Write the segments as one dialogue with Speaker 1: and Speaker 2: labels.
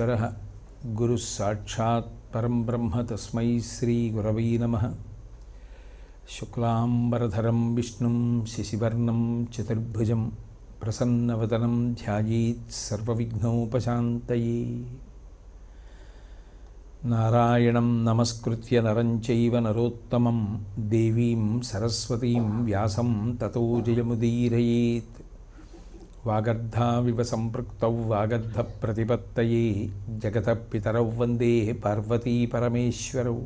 Speaker 1: गुरुस्साक्षात् परं ब्रह्म तस्मै श्रीगुरवै नमः शुक्लाम्बरधरं विष्णुं शिशिवर्णं चतुर्भुजं प्रसन्नवदनं ध्यायेत् सर्वविघ्नोपशान्तये नारायणं नमस्कृत्य नरं चैव नरोत्तमं देवीं सरस्वतीं व्यासं ततो जयमुदीरयेत् వాగర్ధావివ సంపృక్త వాగర్ధ ప్రతిపత్తయే జగత పితరౌ వందే పార్వతీ పరమేశ్వరౌ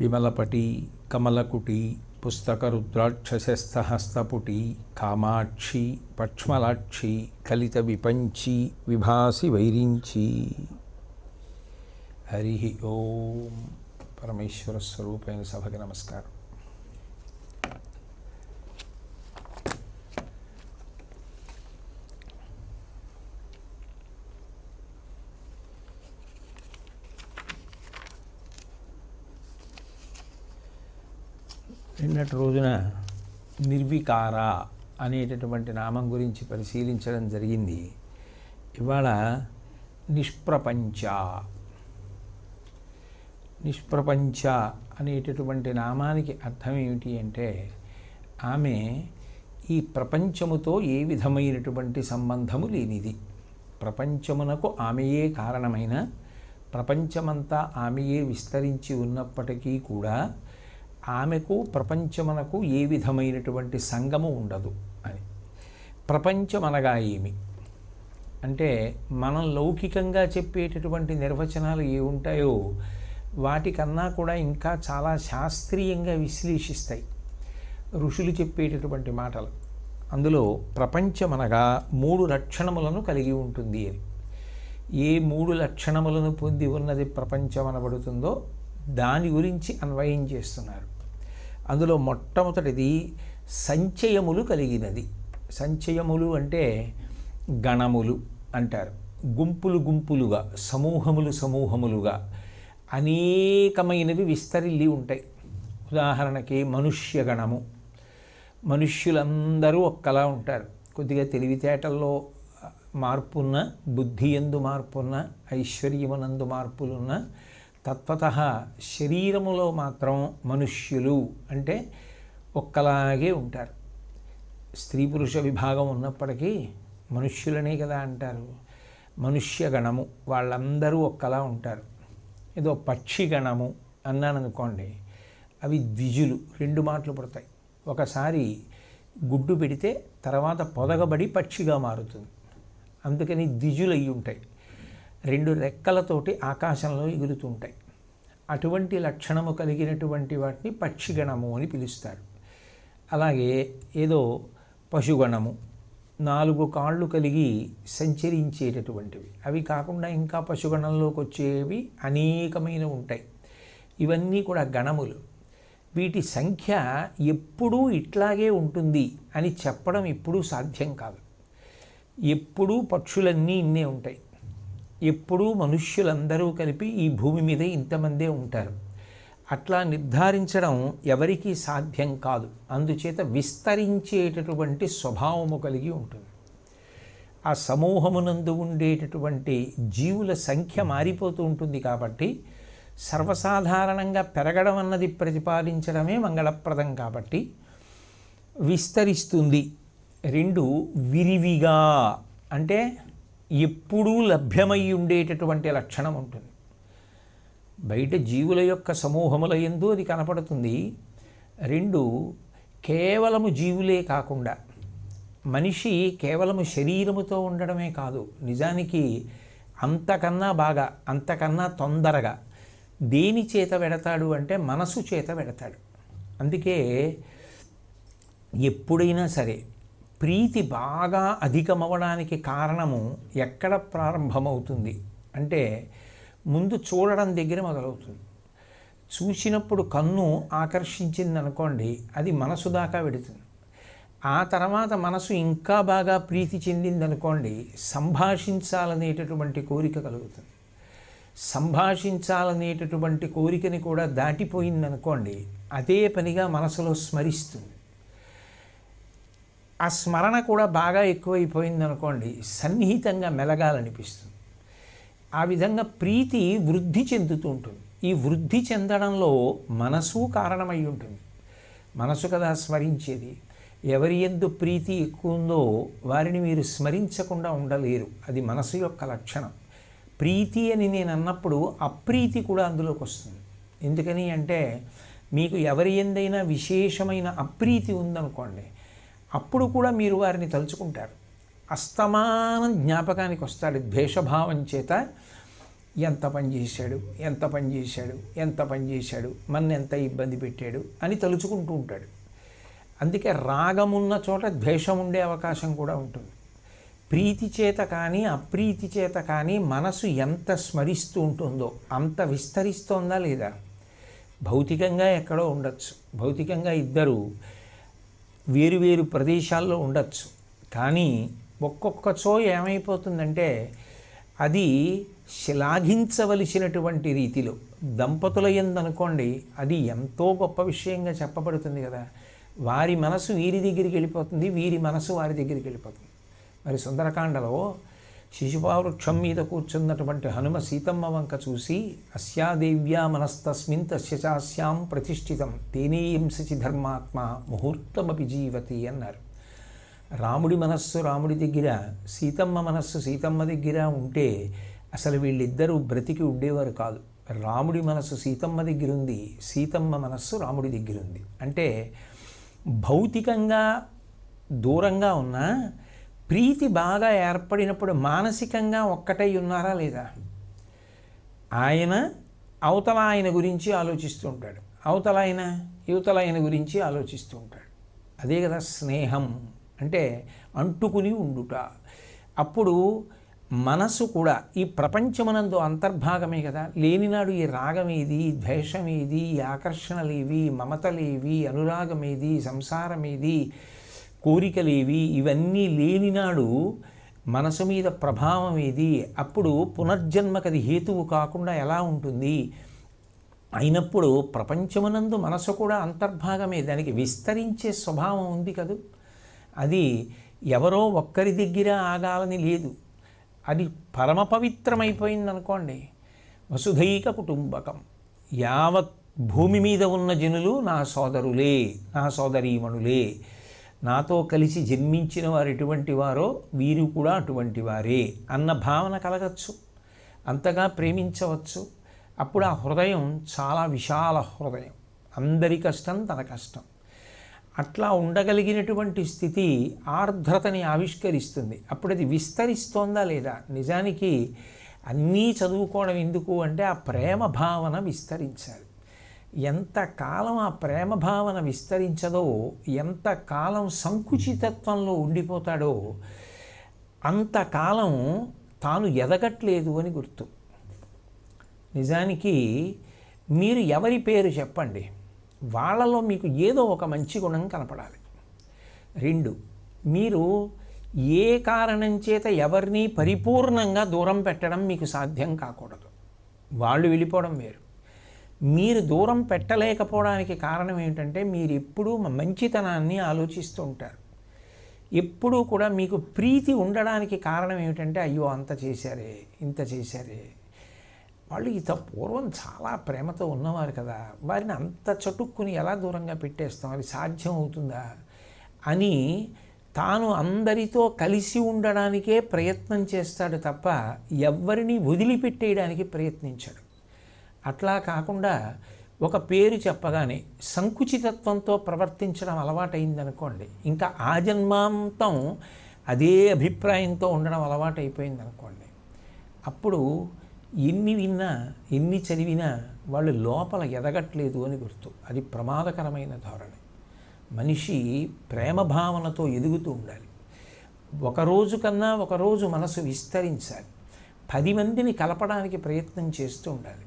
Speaker 1: విమలపటి కమలకుటి పుస్తక రుద్రాక్షస్తహస్తపుటి కామాక్షి పక్ష్మలాక్షి కలిత విపంచి విభాసి వైరించి హరి ఓం పరమేశ్వర స్వరూపైన సభకి నమస్కారం
Speaker 2: నిన్నటి రోజున నిర్వికార అనేటటువంటి నామం గురించి పరిశీలించడం జరిగింది ఇవాళ నిష్ప్రపంచ నిష్ప్రపంచ అనేటటువంటి నామానికి అర్థం ఏమిటి అంటే ఆమె ఈ ప్రపంచముతో ఏ విధమైనటువంటి సంబంధము లేనిది ప్రపంచమునకు ఆమెయే కారణమైన ప్రపంచమంతా ఆమెయే విస్తరించి ఉన్నప్పటికీ కూడా ఆమెకు ప్రపంచమనకు ఏ విధమైనటువంటి సంగము ఉండదు అని ప్రపంచం అనగా ఏమి అంటే మనం లౌకికంగా చెప్పేటటువంటి నిర్వచనాలు ఏ ఉంటాయో వాటికన్నా కూడా ఇంకా చాలా శాస్త్రీయంగా విశ్లేషిస్తాయి ఋషులు చెప్పేటటువంటి మాటలు అందులో ప్రపంచం అనగా మూడు లక్షణములను కలిగి ఉంటుంది అని ఏ మూడు లక్షణములను పొంది ఉన్నది ప్రపంచం అనబడుతుందో దాని గురించి అన్వయం చేస్తున్నారు అందులో మొట్టమొదటిది సంచయములు కలిగినది సంచయములు అంటే గణములు అంటారు గుంపులు గుంపులుగా సమూహములు సమూహములుగా అనేకమైనవి విస్తరిల్లి ఉంటాయి ఉదాహరణకి మనుష్య గణము మనుష్యులందరూ ఒక్కలా ఉంటారు కొద్దిగా తెలివితేటల్లో మార్పున్న బుద్ధి ఎందు మార్పున్న ఐశ్వర్యమునందు మార్పులున్న తత్వత శరీరములో మాత్రం మనుష్యులు అంటే ఒక్కలాగే ఉంటారు స్త్రీ పురుష విభాగం ఉన్నప్పటికీ మనుష్యులనే కదా అంటారు మనుష్య గణము వాళ్ళందరూ ఒక్కలా ఉంటారు ఏదో గణము అన్నాను అనుకోండి అవి ద్విజులు రెండు మాటలు పడతాయి ఒకసారి గుడ్డు పెడితే తర్వాత పొదగబడి పక్షిగా మారుతుంది అందుకని ద్విజులు అయి ఉంటాయి రెండు రెక్కలతోటి ఆకాశంలో ఎగురుతుంటాయి అటువంటి లక్షణము కలిగినటువంటి వాటిని పక్షిగణము అని పిలుస్తారు అలాగే ఏదో పశుగణము నాలుగు కాళ్ళు కలిగి సంచరించేటటువంటివి అవి కాకుండా ఇంకా పశుగణంలోకి వచ్చేవి అనేకమైన ఉంటాయి ఇవన్నీ కూడా గణములు వీటి సంఖ్య ఎప్పుడూ ఇట్లాగే ఉంటుంది అని చెప్పడం ఎప్పుడూ సాధ్యం కాదు ఎప్పుడూ పక్షులన్నీ ఇన్నే ఉంటాయి ఎప్పుడూ మనుష్యులందరూ కలిపి ఈ భూమి మీద ఇంతమందే ఉంటారు అట్లా నిర్ధారించడం ఎవరికీ సాధ్యం కాదు అందుచేత విస్తరించేటటువంటి స్వభావము కలిగి ఉంటుంది ఆ సమూహమునందు ఉండేటటువంటి జీవుల సంఖ్య మారిపోతూ ఉంటుంది కాబట్టి సర్వసాధారణంగా పెరగడం అన్నది ప్రతిపాదించడమే మంగళప్రదం కాబట్టి విస్తరిస్తుంది రెండు విరివిగా అంటే ఎప్పుడూ లభ్యమై ఉండేటటువంటి లక్షణం ఉంటుంది బయట జీవుల యొక్క సమూహముల ఎందు అది కనపడుతుంది రెండు కేవలము జీవులే కాకుండా మనిషి కేవలము శరీరముతో ఉండడమే కాదు నిజానికి అంతకన్నా బాగా అంతకన్నా తొందరగా దేని చేత పెడతాడు అంటే మనసు చేత పెడతాడు అందుకే ఎప్పుడైనా సరే ప్రీతి బాగా అధికమవడానికి కారణము ఎక్కడ ప్రారంభమవుతుంది అంటే ముందు చూడడం దగ్గర మొదలవుతుంది చూసినప్పుడు కన్ను ఆకర్షించింది అనుకోండి అది మనసు దాకా వెడుతుంది ఆ తర్వాత మనసు ఇంకా బాగా ప్రీతి చెందింది అనుకోండి సంభాషించాలనేటటువంటి కోరిక కలుగుతుంది సంభాషించాలనేటటువంటి కోరికని కూడా దాటిపోయిందనుకోండి అదే పనిగా మనసులో స్మరిస్తుంది ఆ స్మరణ కూడా బాగా ఎక్కువైపోయింది అనుకోండి సన్నిహితంగా మెలగాలనిపిస్తుంది ఆ విధంగా ప్రీతి వృద్ధి చెందుతూ ఉంటుంది ఈ వృద్ధి చెందడంలో మనసు కారణమై ఉంటుంది మనసు కదా స్మరించేది ఎవరి ఎందు ప్రీతి ఎక్కువ ఉందో వారిని మీరు స్మరించకుండా ఉండలేరు అది మనసు యొక్క లక్షణం ప్రీతి అని నేను అన్నప్పుడు అప్రీతి కూడా అందులోకి వస్తుంది ఎందుకని అంటే మీకు ఎవరి ఎందైనా విశేషమైన అప్రీతి ఉందనుకోండి అప్పుడు కూడా మీరు వారిని తలుచుకుంటారు అస్తమానం జ్ఞాపకానికి వస్తాడు ద్వేషభావం చేత ఎంత పని చేశాడు ఎంత పని చేశాడు ఎంత పని చేశాడు మన ఎంత ఇబ్బంది పెట్టాడు అని తలుచుకుంటూ ఉంటాడు అందుకే రాగమున్న చోట ద్వేషం ఉండే అవకాశం కూడా ఉంటుంది ప్రీతి చేత కానీ అప్రీతి చేత కానీ మనసు ఎంత స్మరిస్తూ ఉంటుందో అంత విస్తరిస్తోందా లేదా భౌతికంగా ఎక్కడో ఉండొచ్చు భౌతికంగా ఇద్దరు వేరు వేరు ప్రదేశాల్లో ఉండొచ్చు కానీ ఒక్కొక్కచో ఏమైపోతుందంటే అది శ్లాఘించవలసినటువంటి రీతిలో దంపతుల ఎందనుకోండి అది ఎంతో గొప్ప విషయంగా చెప్పబడుతుంది కదా వారి మనసు వీరి దగ్గరికి వెళ్ళిపోతుంది వీరి మనసు వారి దగ్గరికి వెళ్ళిపోతుంది మరి సుందరకాండలో శిశుపావృక్షం మీద కూర్చున్నటువంటి హనుమ సీతమ్మ వంక చూసి అస్యాదేవ్యా మనస్తస్మిన్ తస్యచాస్యాం ప్రతిష్ఠితం తేనేయంసచి ధర్మాత్మ ముహూర్తమపి జీవతి అన్నారు రాముడి మనస్సు రాముడి దగ్గర సీతమ్మ మనస్సు సీతమ్మ దగ్గర ఉంటే అసలు వీళ్ళిద్దరూ బ్రతికి ఉండేవారు కాదు రాముడి మనస్సు సీతమ్మ దగ్గర ఉంది సీతమ్మ మనస్సు రాముడి దగ్గర ఉంది అంటే భౌతికంగా దూరంగా ఉన్నా ప్రీతి బాగా ఏర్పడినప్పుడు మానసికంగా ఒక్కటై ఉన్నారా లేదా ఆయన అవతల ఆయన గురించి ఆలోచిస్తూ ఉంటాడు అవతల ఆయన యువతల ఆయన గురించి ఆలోచిస్తూ ఉంటాడు అదే కదా స్నేహం అంటే అంటుకుని ఉండుట అప్పుడు మనసు కూడా ఈ ప్రపంచమునందు అంతర్భాగమే కదా లేనినాడు ఈ రాగమేది ద్వేషమేది ఆకర్షణలేవి మమతలేవి అనురాగమేది సంసారమేది కోరికలేవి ఇవన్నీ లేనినాడు మనసు మీద ప్రభావం ఏది అప్పుడు పునర్జన్మకది హేతువు కాకుండా ఎలా ఉంటుంది అయినప్పుడు ప్రపంచమునందు మనసు కూడా అంతర్భాగమే దానికి విస్తరించే స్వభావం ఉంది కదూ అది ఎవరో ఒక్కరి దగ్గర ఆగాలని లేదు అది పరమ పవిత్రమైపోయింది అనుకోండి వసుధైక కుటుంబకం యావత్ భూమి మీద ఉన్న జనులు నా సోదరులే నా సోదరీమణులే నాతో కలిసి జన్మించిన వారు ఎటువంటి వారో వీరు కూడా అటువంటి వారే అన్న భావన కలగచ్చు అంతగా ప్రేమించవచ్చు అప్పుడు ఆ హృదయం చాలా విశాల హృదయం అందరి కష్టం తన కష్టం అట్లా ఉండగలిగినటువంటి స్థితి ఆర్ద్రతని ఆవిష్కరిస్తుంది అప్పుడు అది విస్తరిస్తోందా లేదా నిజానికి అన్నీ చదువుకోవడం ఎందుకు అంటే ఆ ప్రేమ భావన విస్తరించాలి ఎంతకాలం ఆ ప్రేమ భావన విస్తరించదో ఎంతకాలం సంకుచితత్వంలో ఉండిపోతాడో అంతకాలం తాను ఎదగట్లేదు అని గుర్తు నిజానికి మీరు ఎవరి పేరు చెప్పండి వాళ్ళలో మీకు ఏదో ఒక మంచి గుణం కనపడాలి రెండు మీరు ఏ కారణం చేత ఎవరిని పరిపూర్ణంగా దూరం పెట్టడం మీకు సాధ్యం కాకూడదు వాళ్ళు వెళ్ళిపోవడం వేరు మీరు దూరం పెట్టలేకపోవడానికి కారణం ఏంటంటే మీరు ఎప్పుడూ మంచితనాన్ని ఆలోచిస్తూ ఉంటారు ఎప్పుడూ కూడా మీకు ప్రీతి ఉండడానికి కారణం ఏమిటంటే అయ్యో అంత చేశారే ఇంత చేశారే వాళ్ళు ఇంత పూర్వం చాలా ప్రేమతో ఉన్నవారు కదా వారిని అంత చటుక్కుని ఎలా దూరంగా పెట్టేస్తాం అది సాధ్యం అవుతుందా అని తాను అందరితో కలిసి ఉండడానికే ప్రయత్నం చేస్తాడు తప్ప ఎవ్వరిని వదిలిపెట్టేయడానికి ప్రయత్నించాడు అట్లా కాకుండా ఒక పేరు చెప్పగానే సంకుచితత్వంతో ప్రవర్తించడం అలవాటైందనుకోండి ఇంకా ఆ జన్మాంతం అదే అభిప్రాయంతో ఉండడం అలవాటైపోయింది అనుకోండి అప్పుడు ఎన్ని విన్నా ఎన్ని చదివినా వాళ్ళు లోపల ఎదగట్లేదు అని గుర్తు అది ప్రమాదకరమైన ధోరణి మనిషి ప్రేమ భావనతో ఎదుగుతూ ఉండాలి ఒకరోజు కన్నా ఒకరోజు మనసు విస్తరించాలి పది మందిని కలపడానికి ప్రయత్నం చేస్తూ ఉండాలి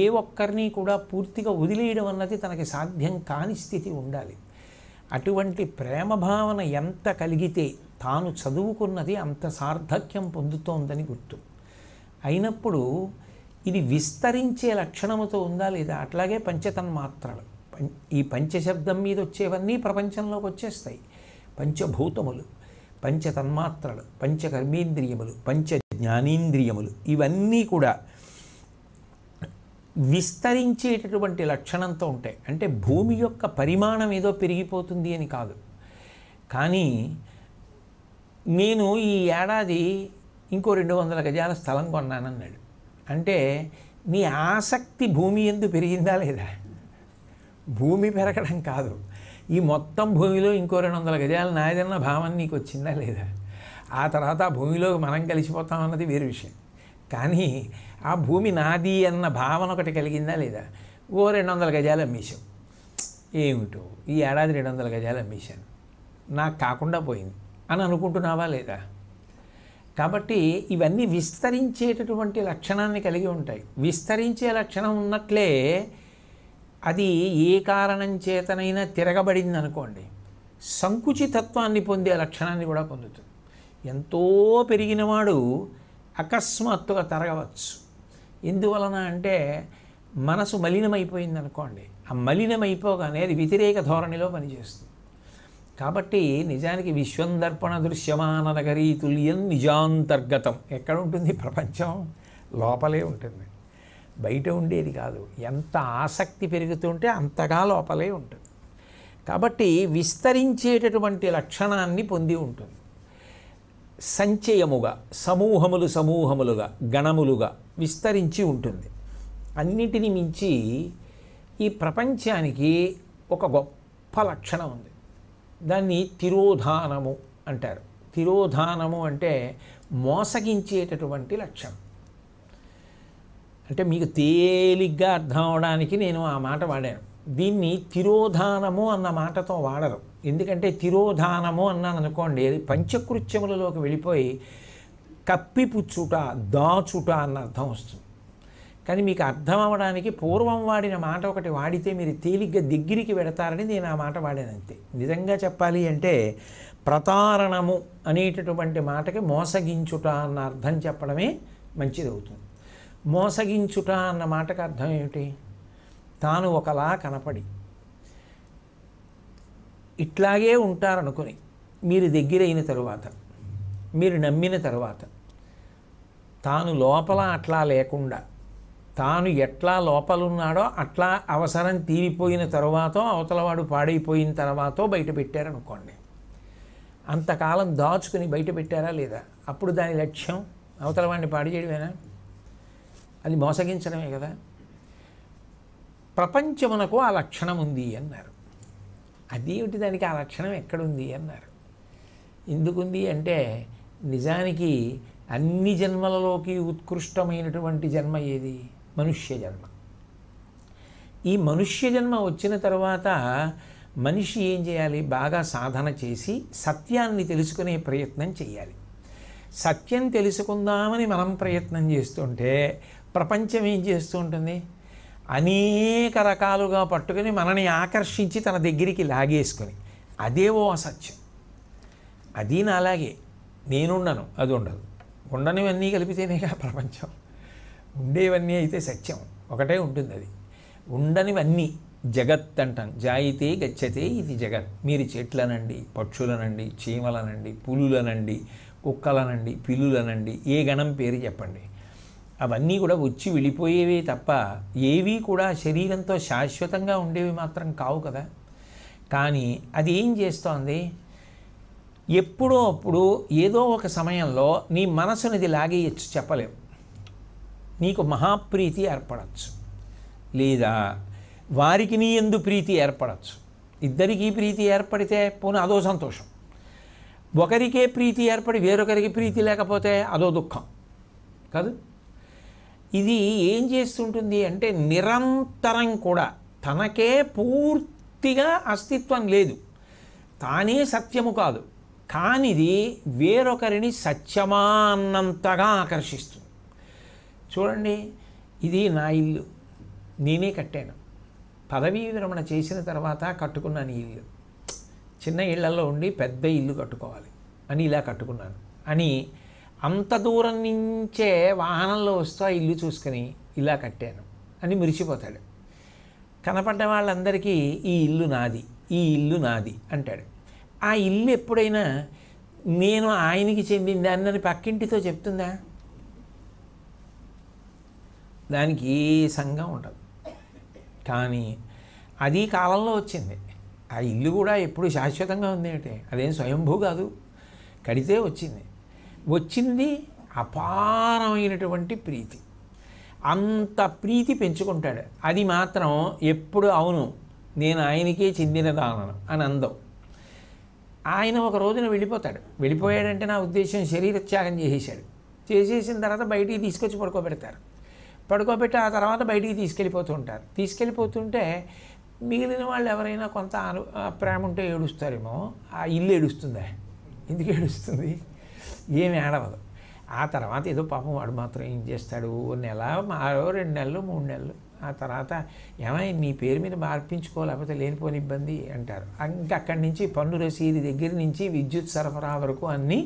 Speaker 2: ఏ ఒక్కరిని కూడా పూర్తిగా వదిలేయడం అన్నది తనకి సాధ్యం కాని స్థితి ఉండాలి అటువంటి ప్రేమ భావన ఎంత కలిగితే తాను చదువుకున్నది అంత సార్థక్యం పొందుతోందని గుర్తు అయినప్పుడు ఇది విస్తరించే లక్షణముతో ఉందా లేదా అట్లాగే పంచతన్మాత్రలు ఈ పంచశబ్దం మీద వచ్చేవన్నీ ప్రపంచంలోకి వచ్చేస్తాయి పంచభూతములు పంచతన్మాత్రలు పంచకర్మేంద్రియములు పంచ జ్ఞానేంద్రియములు ఇవన్నీ కూడా విస్తరించేటటువంటి లక్షణంతో ఉంటాయి అంటే భూమి యొక్క పరిమాణం ఏదో పెరిగిపోతుంది అని కాదు కానీ నేను ఈ ఏడాది ఇంకో రెండు వందల గజాల స్థలం కొన్నానన్నాడు అంటే నీ ఆసక్తి భూమి ఎందు పెరిగిందా లేదా భూమి పెరగడం కాదు ఈ మొత్తం భూమిలో ఇంకో రెండు వందల గజాలు నాయదన్న భావం నీకు వచ్చిందా లేదా ఆ తర్వాత భూమిలో మనం కలిసిపోతామన్నది వేరే విషయం కానీ ఆ భూమి నాది అన్న భావన ఒకటి కలిగిందా లేదా ఓ రెండు వందల గజాలు అమ్మేశాం ఏమిటో ఈ ఏడాది రెండు వందల గజాలు అమ్మేశాను నాకు కాకుండా పోయింది అని అనుకుంటున్నావా లేదా కాబట్టి ఇవన్నీ విస్తరించేటటువంటి లక్షణాన్ని కలిగి ఉంటాయి విస్తరించే లక్షణం ఉన్నట్లే అది ఏ కారణం చేతనైనా తిరగబడింది అనుకోండి సంకుచితత్వాన్ని పొందే లక్షణాన్ని కూడా పొందుతుంది ఎంతో పెరిగినవాడు అకస్మాత్తుగా తరగవచ్చు ఎందువలన అంటే మనసు మలినమైపోయింది అనుకోండి ఆ మలినమైపోగానే అది వ్యతిరేక ధోరణిలో పనిచేస్తుంది కాబట్టి నిజానికి విశ్వందర్పణ దృశ్యమాన నగరీ తుల్యం నిజాంతర్గతం ఎక్కడ ఉంటుంది ప్రపంచం లోపలే ఉంటుంది బయట ఉండేది కాదు ఎంత ఆసక్తి పెరుగుతుంటే అంతగా లోపలే ఉంటుంది కాబట్టి విస్తరించేటటువంటి లక్షణాన్ని పొంది ఉంటుంది సంచయముగా సమూహములు సమూహములుగా గణములుగా విస్తరించి ఉంటుంది అన్నిటిని మించి ఈ ప్రపంచానికి ఒక గొప్ప లక్షణం ఉంది దాన్ని తిరోధానము అంటారు తిరోధానము అంటే మోసగించేటటువంటి లక్షణం అంటే మీకు తేలిగ్గా అర్థం అవడానికి నేను ఆ మాట వాడాను దీన్ని తిరోధానము అన్న మాటతో వాడరు ఎందుకంటే తిరోధానము అన్నాను అనుకోండి అది పంచకృత్యములలోకి వెళ్ళిపోయి కప్పిపుచ్చుట దాచుట అన్న అర్థం వస్తుంది కానీ మీకు అర్థం అవ్వడానికి పూర్వం వాడిన మాట ఒకటి వాడితే మీరు తేలిగ్గా దగ్గరికి పెడతారని నేను ఆ మాట వాడానంతే నిజంగా చెప్పాలి అంటే ప్రతారణము అనేటటువంటి మాటకి మోసగించుట అన్న అర్థం చెప్పడమే మంచిది అవుతుంది మోసగించుట అన్న మాటకు అర్థం ఏమిటి తాను ఒకలా కనపడి ఇట్లాగే ఉంటారనుకుని మీరు దగ్గరైన తరువాత మీరు నమ్మిన తర్వాత తాను లోపల అట్లా లేకుండా తాను ఎట్లా లోపలున్నాడో అట్లా అవసరం తీరిపోయిన తర్వాత అవతలవాడు పాడైపోయిన తర్వాత బయట పెట్టారనుకోండి అంతకాలం దాచుకుని బయట పెట్టారా లేదా అప్పుడు దాని లక్ష్యం అవతలవాడిని పాడు చేయడమేనా అది మోసగించడమే కదా ప్రపంచమునకు ఆ లక్షణం ఉంది అన్నారు ఏమిటి దానికి ఆ లక్షణం ఎక్కడుంది అన్నారు ఎందుకుంది అంటే నిజానికి అన్ని జన్మలలోకి ఉత్కృష్టమైనటువంటి జన్మ ఏది మనుష్య జన్మ ఈ మనుష్య జన్మ వచ్చిన తర్వాత మనిషి ఏం చేయాలి బాగా సాధన చేసి సత్యాన్ని తెలుసుకునే ప్రయత్నం చేయాలి సత్యం తెలుసుకుందామని మనం ప్రయత్నం చేస్తుంటే ప్రపంచం ఏం చేస్తూ ఉంటుంది అనేక రకాలుగా పట్టుకుని మనని ఆకర్షించి తన దగ్గరికి లాగేసుకొని అదే ఓ అసత్యం అది నాలాగే నేనుండను అది ఉండదు ఉండనివన్నీ కలిపితేనే కదా ప్రపంచం ఉండేవన్నీ అయితే సత్యం ఒకటే ఉంటుంది అది ఉండనివన్నీ జగత్ అంటాం జాయితే గచ్చతే ఇది జగత్ మీరు చెట్లనండి పక్షులనండి చీమలనండి పులులనండి కుక్కలనండి పిల్లులనండి ఏ గణం పేరు చెప్పండి అవన్నీ కూడా వచ్చి వెళ్ళిపోయేవే తప్ప ఏవి కూడా శరీరంతో శాశ్వతంగా ఉండేవి మాత్రం కావు కదా కానీ అది ఏం చేస్తోంది ఎప్పుడో అప్పుడు ఏదో ఒక సమయంలో నీ మనసునిది లాగేయచ్చు చెప్పలేవు నీకు మహాప్రీతి ఏర్పడచ్చు లేదా వారికి నీ ఎందు ప్రీతి ఏర్పడచ్చు ఇద్దరికీ ప్రీతి ఏర్పడితే పోనీ అదో సంతోషం ఒకరికే ప్రీతి ఏర్పడి వేరొకరికి ప్రీతి లేకపోతే అదో దుఃఖం కాదు ఇది ఏం చేస్తుంటుంది అంటే నిరంతరం కూడా తనకే పూర్తిగా అస్తిత్వం లేదు తానే సత్యము కాదు కానిది వేరొకరిని సత్యమా అన్నంతగా ఆకర్షిస్తుంది చూడండి ఇది నా ఇల్లు నేనే కట్టాను పదవీ విరమణ చేసిన తర్వాత కట్టుకున్నాను ఈ ఇల్లు చిన్న ఇళ్లలో ఉండి పెద్ద ఇల్లు కట్టుకోవాలి అని ఇలా కట్టుకున్నాను అని అంత దూరం నుంచే వాహనంలో వస్తూ ఆ ఇల్లు చూసుకుని ఇలా కట్టాను అని మురిసిపోతాడు కనపడ్డ వాళ్ళందరికీ ఈ ఇల్లు నాది ఈ ఇల్లు నాది అంటాడు ఆ ఇల్లు ఎప్పుడైనా నేను ఆయనకి చెందిందా అని పక్కింటితో చెప్తుందా దానికి ఏ సంఘం ఉండదు కానీ అది కాలంలో వచ్చింది ఆ ఇల్లు కూడా ఎప్పుడు శాశ్వతంగా ఉంది అంటే అదేం స్వయంభూ కాదు కడితే వచ్చింది వచ్చింది అపారమైనటువంటి ప్రీతి అంత ప్రీతి పెంచుకుంటాడు అది మాత్రం ఎప్పుడు అవును నేను ఆయనకే చెందినదానను అని అందం ఆయన ఒక రోజున వెళ్ళిపోతాడు వెళ్ళిపోయాడంటే నా ఉద్దేశం శరీరత్యాగం చేసేసాడు చేసేసిన తర్వాత బయటికి తీసుకొచ్చి పడుకోబెడతారు పడుకోబెట్టి ఆ తర్వాత బయటికి తీసుకెళ్ళిపోతూ ఉంటారు తీసుకెళ్ళిపోతుంటే మిగిలిన వాళ్ళు ఎవరైనా కొంత అను ప్రేమ ఉంటే ఏడుస్తారేమో ఆ ఇల్లు ఏడుస్తుందా ఎందుకు ఏడుస్తుంది ఏమి ఏడవదు ఆ తర్వాత ఏదో పాపం వాడు మాత్రం ఏం చేస్తాడు నెల మారో రెండు నెలలు మూడు నెలలు ఆ తర్వాత ఏమై నీ పేరు మీద మార్పించుకో లేకపోతే లేనిపోని ఇబ్బంది అంటారు ఇంకా అక్కడి నుంచి పన్ను రసీదు దగ్గర నుంచి విద్యుత్ సరఫరా వరకు అన్నీ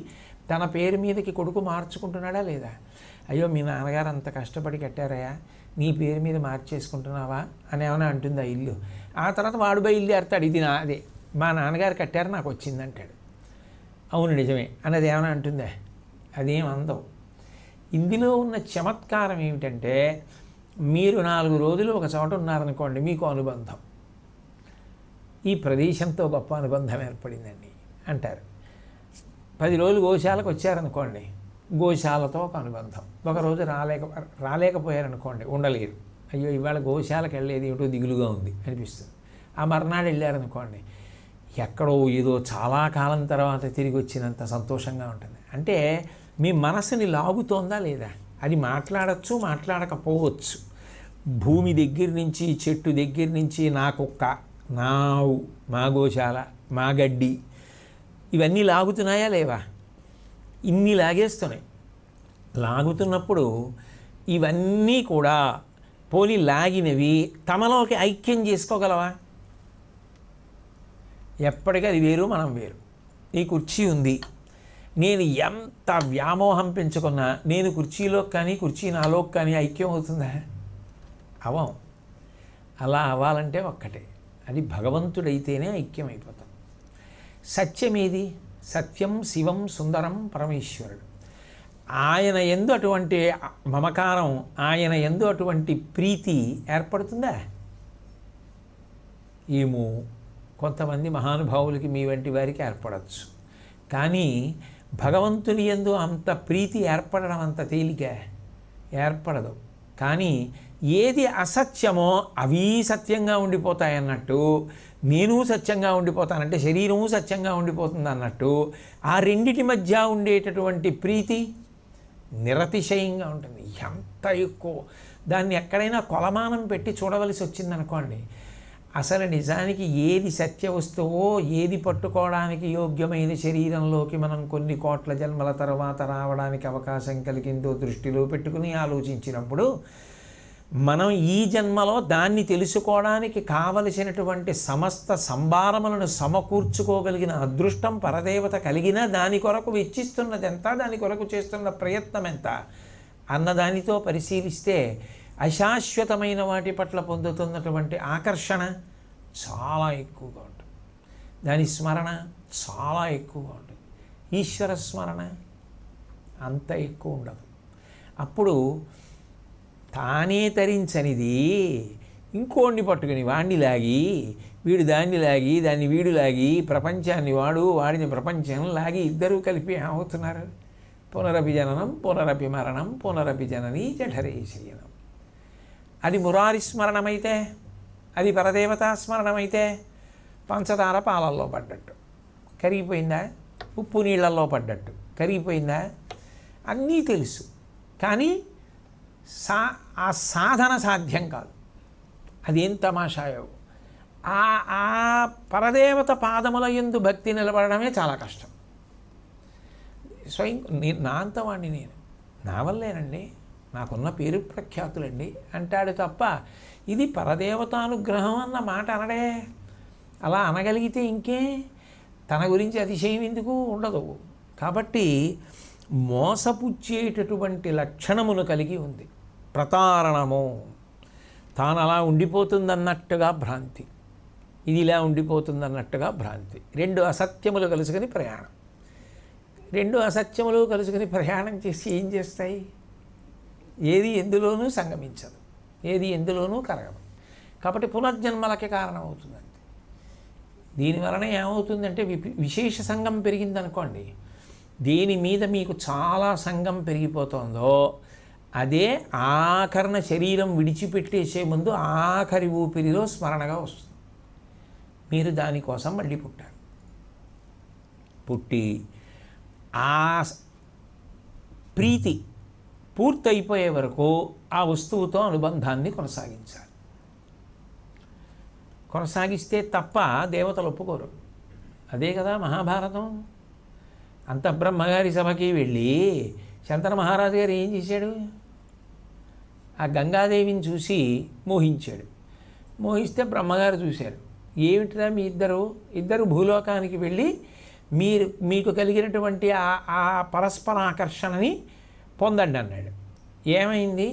Speaker 2: తన పేరు మీదకి కొడుకు మార్చుకుంటున్నాడా లేదా అయ్యో మీ నాన్నగారు అంత కష్టపడి కట్టారయా నీ పేరు మీద మార్చేసుకుంటున్నావా అని ఏమైనా అంటుంది ఆ ఇల్లు ఆ తర్వాత వాడు బయలుదేరుతాడు ఇది నా అదే మా నాన్నగారు కట్టారు నాకు వచ్చిందంటాడు అవును నిజమే అన్నది ఏమైనా అంటుందే అదేం అందం ఇందులో ఉన్న చమత్కారం ఏమిటంటే మీరు నాలుగు రోజులు ఒక చోట ఉన్నారనుకోండి మీకు అనుబంధం ఈ ప్రదేశంతో గొప్ప అనుబంధం ఏర్పడిందండి అంటారు పది రోజులు గోశాలకు వచ్చారనుకోండి గోశాలతో ఒక అనుబంధం ఒకరోజు రాలేక రాలేకపోయారనుకోండి ఉండలేరు అయ్యో ఇవాళ గోశాలకు వెళ్ళేది ఏమిటో దిగులుగా ఉంది అనిపిస్తుంది ఆ మర్నాడు వెళ్ళారనుకోండి ఎక్కడో ఏదో చాలా కాలం తర్వాత తిరిగి వచ్చినంత సంతోషంగా ఉంటుంది అంటే మీ మనసుని లాగుతోందా లేదా అది మాట్లాడచ్చు మాట్లాడకపోవచ్చు భూమి దగ్గర నుంచి చెట్టు దగ్గర నుంచి నా కుక్క నావు మా గోశాల మా గడ్డి ఇవన్నీ లాగుతున్నాయా లేవా ఇన్ని లాగేస్తున్నాయి లాగుతున్నప్పుడు ఇవన్నీ కూడా పోలి లాగినవి తమలోకి ఐక్యం చేసుకోగలవా ఎప్పటికీ అది వేరు మనం వేరు ఈ కుర్చీ ఉంది నేను ఎంత వ్యామోహం పెంచుకున్నా నేను కుర్చీలో కానీ కుర్చీ నాలో కానీ ఐక్యం అవుతుందా అవం అలా అవ్వాలంటే ఒక్కటే అది భగవంతుడైతేనే ఐక్యం అయిపోతాం సత్యమేది సత్యం శివం సుందరం పరమేశ్వరుడు ఆయన ఎందు అటువంటి మమకారం ఆయన ఎందు అటువంటి ప్రీతి ఏర్పడుతుందా ఏమో కొంతమంది మహానుభావులకి మీ వంటి వారికి ఏర్పడవచ్చు కానీ భగవంతుని ఎందు అంత ప్రీతి ఏర్పడడం అంత తేలిక ఏర్పడదు కానీ ఏది అసత్యమో అవి సత్యంగా ఉండిపోతాయన్నట్టు నేను సత్యంగా ఉండిపోతానంటే శరీరము సత్యంగా ఉండిపోతుంది అన్నట్టు ఆ రెండిటి మధ్య ఉండేటటువంటి ప్రీతి నిరతిశయంగా ఉంటుంది ఎంత ఎక్కువ దాన్ని ఎక్కడైనా కొలమానం పెట్టి చూడవలసి వచ్చిందనుకోండి అసలు నిజానికి ఏది సత్య వస్తువో ఏది పట్టుకోవడానికి యోగ్యమైన శరీరంలోకి మనం కొన్ని కోట్ల జన్మల తర్వాత రావడానికి అవకాశం కలిగిందో దృష్టిలో పెట్టుకుని ఆలోచించినప్పుడు మనం ఈ జన్మలో దాన్ని తెలుసుకోవడానికి కావలసినటువంటి సమస్త సంభారములను సమకూర్చుకోగలిగిన అదృష్టం పరదేవత కలిగిన దాని కొరకు వెచ్చిస్తున్నది ఎంత దాని కొరకు చేస్తున్న ప్రయత్నం ఎంత అన్నదానితో పరిశీలిస్తే అశాశ్వతమైన వాటి పట్ల పొందుతున్నటువంటి ఆకర్షణ చాలా ఎక్కువగా ఉంటుంది దాని స్మరణ చాలా ఎక్కువగా ఉంటుంది ఈశ్వర స్మరణ అంత ఎక్కువ ఉండదు అప్పుడు తానే తరించనిది ఇంకోడిని పట్టుకుని వాణ్ణి లాగి వీడు దాన్ని లాగి దాన్ని వీడు లాగి ప్రపంచాన్ని వాడు వాడిని ప్రపంచం లాగి ఇద్దరూ కలిపి ఏమవుతున్నారు పునరభిజననం పునరపి మరణం పునరపి జననీ జఠరే అది మురారి స్మరణమైతే అది పరదేవతా స్మరణమైతే పంచదార పాలల్లో పడ్డట్టు కరిగిపోయిందా ఉప్పు నీళ్ళల్లో పడ్డట్టు కరిగిపోయిందా అన్నీ తెలుసు కానీ సా ఆ సాధన సాధ్యం కాదు అదేం తమాషాయో ఆ ఆ పరదేవత పాదముల ఎందు భక్తి నిలబడమే చాలా కష్టం స్వయం నా అంతవాణ్ణి నేను నా వల్లేనండి నాకున్న పేరు ప్రఖ్యాతులండి అంటాడు తప్ప ఇది పరదేవతానుగ్రహం అన్న మాట అనడే అలా అనగలిగితే ఇంకే తన గురించి అతిశయం ఎందుకు ఉండదు కాబట్టి మోసపుచ్చేటటువంటి లక్షణమును కలిగి ఉంది ప్రతారణము తాను అలా ఉండిపోతుందన్నట్టుగా భ్రాంతి ఇది ఇలా ఉండిపోతుందన్నట్టుగా భ్రాంతి రెండు అసత్యములు కలుసుకుని ప్రయాణం రెండు అసత్యములు కలుసుకుని ప్రయాణం చేసి ఏం చేస్తాయి ఏది ఎందులోనూ సంగమించదు ఏది ఎందులోనూ కరగదు కాబట్టి పునర్జన్మలకి కారణమవుతుందండి దీనివలన ఏమవుతుందంటే విశేష సంఘం పెరిగిందనుకోండి దీని మీద మీకు చాలా సంఘం పెరిగిపోతుందో అదే ఆఖరణ శరీరం విడిచిపెట్టేసే ముందు ఆఖరి ఊపిరిలో స్మరణగా వస్తుంది మీరు దానికోసం మళ్ళీ పుట్టారు పుట్టి ఆ ప్రీతి పూర్తయిపోయే వరకు ఆ వస్తువుతో అనుబంధాన్ని కొనసాగించాలి కొనసాగిస్తే తప్ప దేవతలు ఒప్పుకోరు అదే కదా మహాభారతం అంత బ్రహ్మగారి సభకి వెళ్ళి శంతన మహారాజు గారు ఏం చేశాడు ఆ గంగాదేవిని చూసి మోహించాడు మోహిస్తే బ్రహ్మగారు చూశారు ఏమిటిరా మీ ఇద్దరు ఇద్దరు భూలోకానికి వెళ్ళి మీరు మీకు కలిగినటువంటి ఆ పరస్పర ఆకర్షణని పొందండి అన్నాడు ఏమైంది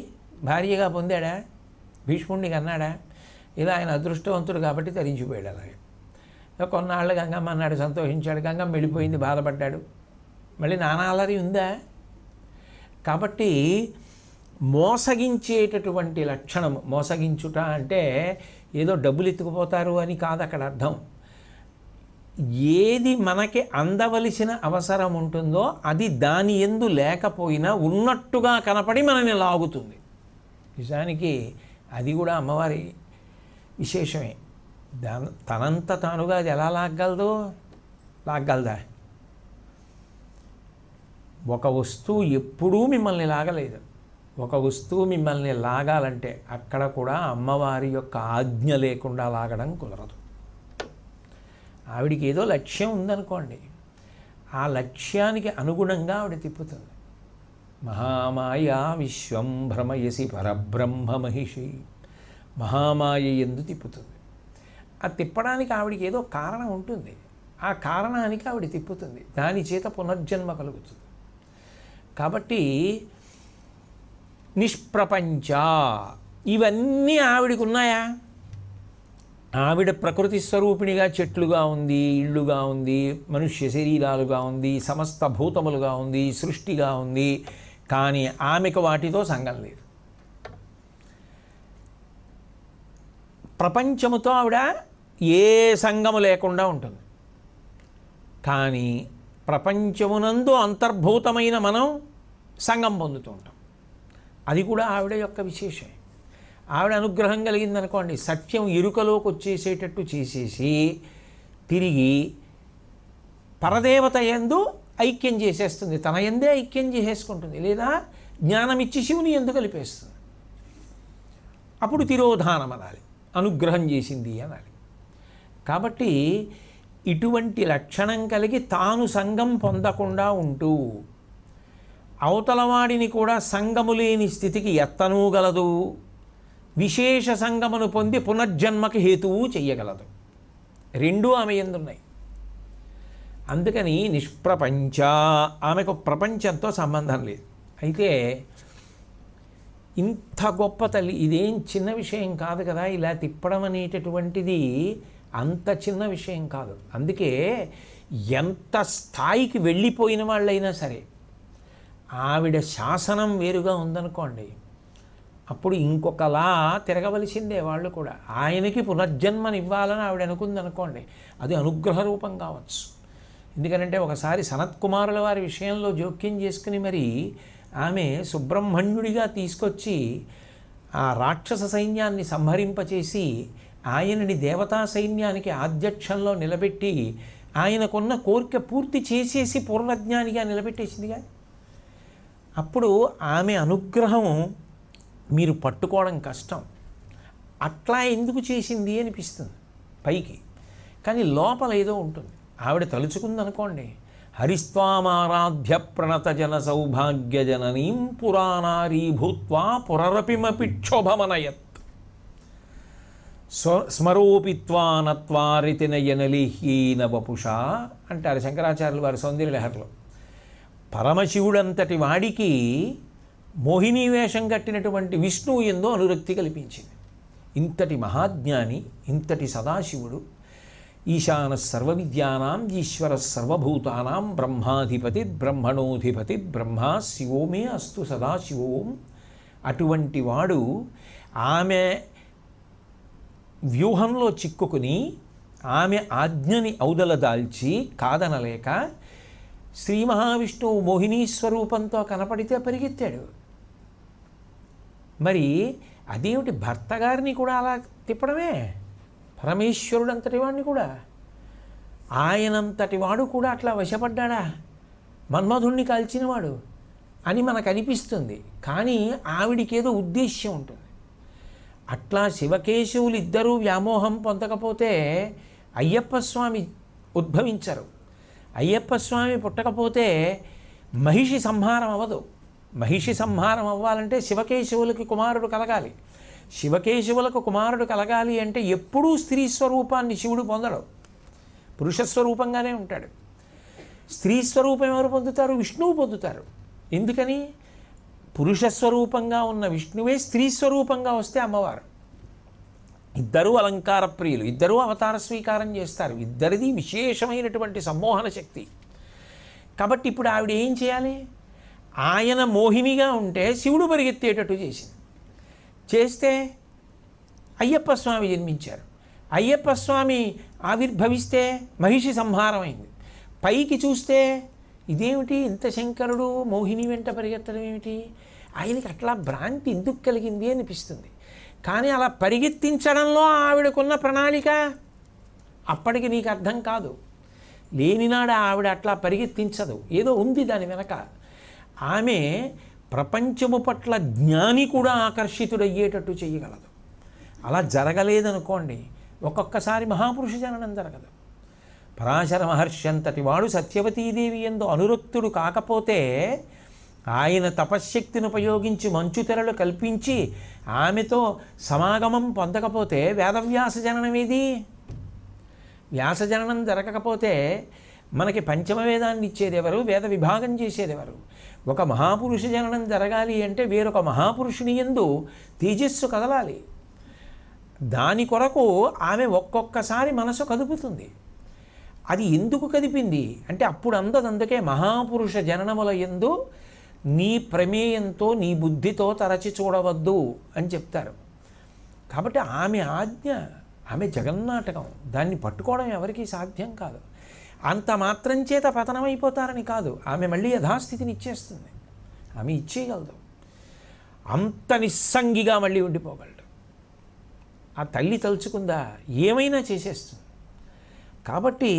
Speaker 2: భార్యగా పొందాడా భీష్ముడికి అన్నాడా ఇలా ఆయన అదృష్టవంతుడు కాబట్టి తరించిపోయాడు అలాగే కొన్నాళ్ళు గంగమ్మ అన్నాడు సంతోషించాడు గంగమ్మ వెళ్ళిపోయింది బాధపడ్డాడు మళ్ళీ నానాలరి ఉందా కాబట్టి మోసగించేటటువంటి లక్షణం మోసగించుట అంటే ఏదో డబ్బులు ఎత్తుకుపోతారు అని కాదు అక్కడ అర్థం ఏది మనకి అందవలసిన అవసరం ఉంటుందో అది దాని ఎందు లేకపోయినా ఉన్నట్టుగా కనపడి మనని లాగుతుంది నిజానికి అది కూడా అమ్మవారి విశేషమే దా తనంత తానుగా అది ఎలా లాగలదు లాగలదా ఒక వస్తువు ఎప్పుడూ మిమ్మల్ని లాగలేదు ఒక వస్తువు మిమ్మల్ని లాగాలంటే అక్కడ కూడా అమ్మవారి యొక్క ఆజ్ఞ లేకుండా లాగడం కుదరదు ఆవిడికి ఏదో లక్ష్యం ఉందనుకోండి ఆ లక్ష్యానికి అనుగుణంగా ఆవిడ తిప్పుతుంది మహామాయా విశ్వం భ్రమయసి పరబ్రహ్మ మహిషి మహామాయ ఎందు తిప్పుతుంది ఆ తిప్పడానికి ఆవిడికి ఏదో కారణం ఉంటుంది ఆ కారణానికి ఆవిడ తిప్పుతుంది దాని చేత పునర్జన్మ కలుగుతుంది కాబట్టి నిష్ప్రపంచ ఇవన్నీ ఆవిడికి ఉన్నాయా ఆవిడ ప్రకృతి స్వరూపిణిగా చెట్లుగా ఉంది ఇళ్ళుగా ఉంది మనుష్య శరీరాలుగా ఉంది సమస్త భూతములుగా ఉంది సృష్టిగా ఉంది కానీ ఆమెకు వాటితో సంఘం లేదు ప్రపంచముతో ఆవిడ ఏ సంఘము లేకుండా ఉంటుంది కానీ ప్రపంచమునందు అంతర్భూతమైన మనం సంఘం పొందుతూ ఉంటాం అది కూడా ఆవిడ యొక్క విశేషం ఆవిడ అనుగ్రహం కలిగిందనుకోండి సత్యం ఇరుకలోకి వచ్చేసేటట్టు చేసేసి తిరిగి పరదేవత ఎందు ఐక్యం చేసేస్తుంది తన ఎందే ఐక్యం చేసేసుకుంటుంది లేదా జ్ఞానమిచ్చి శివుని ఎందు కలిపేస్తుంది అప్పుడు తిరోధానం అనాలి అనుగ్రహం చేసింది అనాలి కాబట్టి ఇటువంటి లక్షణం కలిగి తాను సంఘం పొందకుండా ఉంటూ అవతలవాడిని కూడా సంగము లేని స్థితికి ఎత్తనూగలదు విశేష సంగమను పొంది పునర్జన్మకి హేతువు చెయ్యగలదు రెండూ ఆమె ఎందున్నాయి అందుకని నిష్ప్రపంచ ఆమెకు ప్రపంచంతో సంబంధం లేదు అయితే ఇంత గొప్ప తల్లి ఇదేం చిన్న విషయం కాదు కదా ఇలా తిప్పడం అనేటటువంటిది అంత చిన్న విషయం కాదు అందుకే ఎంత స్థాయికి వెళ్ళిపోయిన వాళ్ళైనా సరే ఆవిడ శాసనం వేరుగా ఉందనుకోండి అప్పుడు ఇంకొకలా తిరగవలసిందే వాళ్ళు కూడా ఆయనకి పునర్జన్మనివ్వాలని ఆవిడ అనుకుంది అనుకోండి అది అనుగ్రహ రూపం కావచ్చు ఎందుకనంటే ఒకసారి సనత్కుమారుల వారి విషయంలో జోక్యం చేసుకుని మరి ఆమె సుబ్రహ్మణ్యుడిగా తీసుకొచ్చి ఆ రాక్షస సైన్యాన్ని సంహరింపచేసి ఆయనని దేవతా సైన్యానికి ఆధ్యక్షంలో నిలబెట్టి ఆయనకున్న కోరిక పూర్తి చేసేసి పూర్ణజ్ఞానిగా నిలబెట్టేసిందిగా అప్పుడు ఆమె అనుగ్రహం మీరు పట్టుకోవడం కష్టం అట్లా ఎందుకు చేసింది అనిపిస్తుంది పైకి కానీ లోపల ఏదో ఉంటుంది ఆవిడ తలుచుకుందనుకోండి హరిస్వామారాధ్య ప్రణత జన సౌభాగ్య జననీం పురాణారీ పురరపిమపిక్షోభమనయత్ స్వ స్మరోపిత్వానత్వారితినయనలిహీన వపుష అంటారు శంకరాచార్యులు వారి సౌందర్యలహర్లు పరమశివుడంతటి వాడికి మోహిని వేషం కట్టినటువంటి విష్ణువు ఎందో అనురక్తి కల్పించింది ఇంతటి మహాజ్ఞాని ఇంతటి సదాశివుడు ఈశాన విద్యానాం ఈశ్వర సర్వభూతానాం బ్రహ్మాధిపతి బ్రహ్మణోధిపతి బ్రహ్మ శివోమే అస్తు సదాశివోం అటువంటి వాడు ఆమె వ్యూహంలో చిక్కుకుని ఆమె ఆజ్ఞని ఔదలదాల్చి కాదనలేక శ్రీ మహావిష్ణువు మోహిని స్వరూపంతో కనపడితే పరిగెత్తాడు మరి అదేమిటి భర్త గారిని కూడా అలా తిప్పడమే పరమేశ్వరుడు అంతటి వాడిని కూడా ఆయనంతటి వాడు కూడా అట్లా వశపడ్డా మన్మధుణ్ణి కాల్చినవాడు అని మనకు అనిపిస్తుంది కానీ ఆవిడికేదో ఉద్దేశ్యం ఉంటుంది అట్లా శివకేశవులు ఇద్దరూ వ్యామోహం పొందకపోతే అయ్యప్ప స్వామి ఉద్భవించరు అయ్యప్ప స్వామి పుట్టకపోతే మహిషి సంహారం అవ్వదు మహిషి సంహారం అవ్వాలంటే శివకేశవులకి కుమారుడు కలగాలి శివకేశవులకు కుమారుడు కలగాలి అంటే ఎప్పుడూ స్త్రీ స్వరూపాన్ని శివుడు పొందడు పురుష స్వరూపంగానే ఉంటాడు స్త్రీ స్వరూపం ఎవరు పొందుతారు విష్ణువు పొందుతారు ఎందుకని పురుష స్వరూపంగా ఉన్న విష్ణువే స్త్రీ స్వరూపంగా వస్తే అమ్మవారు ఇద్దరూ అలంకార ప్రియులు ఇద్దరూ అవతార స్వీకారం చేస్తారు ఇద్దరిది విశేషమైనటువంటి సమ్మోహన శక్తి కాబట్టి ఇప్పుడు ఆవిడ ఏం చేయాలి ఆయన మోహినిగా ఉంటే శివుడు పరిగెత్తేటట్టు చేసింది చేస్తే అయ్యప్ప స్వామి జన్మించారు అయ్యప్ప స్వామి ఆవిర్భవిస్తే మహిషి సంహారం అయింది పైకి చూస్తే ఇదేమిటి ఇంత శంకరుడు మోహిని వెంట పరిగెత్తడం ఏమిటి ఆయనకి అట్లా భ్రాంతి ఎందుకు కలిగింది అనిపిస్తుంది కానీ అలా పరిగెత్తించడంలో ఆవిడకున్న ప్రణాళిక అప్పటికి నీకు అర్థం కాదు లేనినాడు ఆవిడ అట్లా పరిగెత్తించదు ఏదో ఉంది దాని వెనక ఆమె ప్రపంచము పట్ల జ్ఞాని కూడా ఆకర్షితుడయ్యేటట్టు చేయగలదు అలా జరగలేదనుకోండి ఒక్కొక్కసారి మహాపురుష జననం జరగదు పరాశర మహర్షి అంతటి వాడు సత్యవతీదేవి ఎందు అనురక్తుడు కాకపోతే ఆయన తపశ్శక్తిని ఉపయోగించి మంచు తెరలు కల్పించి ఆమెతో సమాగమం పొందకపోతే వేదవ్యాస జననం ఇది వ్యాస జననం జరగకపోతే మనకి పంచమ వేదాన్ని ఇచ్చేదెవరు వేద విభాగం చేసేదెవరు ఒక మహాపురుష జననం జరగాలి అంటే వేరొక మహాపురుషుని ఎందు తేజస్సు కదలాలి దాని కొరకు ఆమె ఒక్కొక్కసారి మనసు కదుపుతుంది అది ఎందుకు కదిపింది అంటే అప్పుడు అందదందుకే మహాపురుష జననముల ఎందు నీ ప్రమేయంతో నీ బుద్ధితో తరచి చూడవద్దు అని చెప్తారు కాబట్టి ఆమె ఆజ్ఞ ఆమె జగన్నాటకం దాన్ని పట్టుకోవడం ఎవరికీ సాధ్యం కాదు అంత మాత్రం చేత పతనమైపోతారని కాదు ఆమె మళ్ళీ యథాస్థితిని ఇచ్చేస్తుంది ఆమె ఇచ్చేయగలదు అంత నిస్సంగిగా మళ్ళీ ఉండిపోగలడు ఆ తల్లి తలుచుకుందా ఏమైనా చేసేస్తుంది కాబట్టి